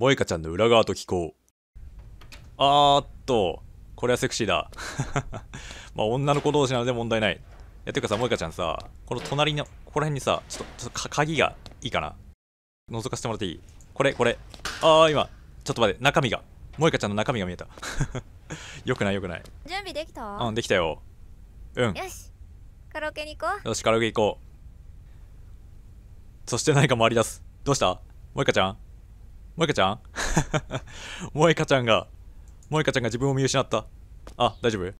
萌香ちゃんの裏側と聞こうあーっとこれはセクシーだ まあ女の子同士なので問題ないいやてかさ萌香ちゃんさこの隣のここら辺にさちょっとちょっと鍵がいいかな覗かせてもらっていいこれこれあー今ちょっと待って中身が萌香ちゃんの中身が見えた よくないよくない準備できたうんできたようんよしカラオケに行こうよしカラオケ行こうそして何か回り出すどうした萌香ちゃん萌歌ちゃん 萌歌ちゃんが、萌歌ちゃんが自分を見失った。あ、大丈夫